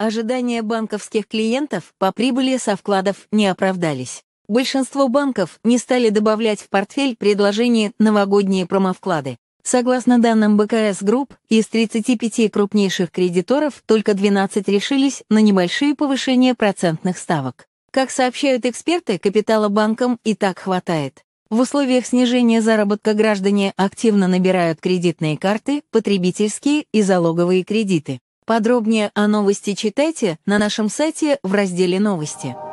Ожидания банковских клиентов по прибыли со вкладов не оправдались. Большинство банков не стали добавлять в портфель предложения новогодние промовклады. Согласно данным БКС Групп, из 35 крупнейших кредиторов только 12 решились на небольшие повышения процентных ставок. Как сообщают эксперты, капитала банкам и так хватает. В условиях снижения заработка граждане активно набирают кредитные карты, потребительские и залоговые кредиты. Подробнее о новости читайте на нашем сайте в разделе «Новости».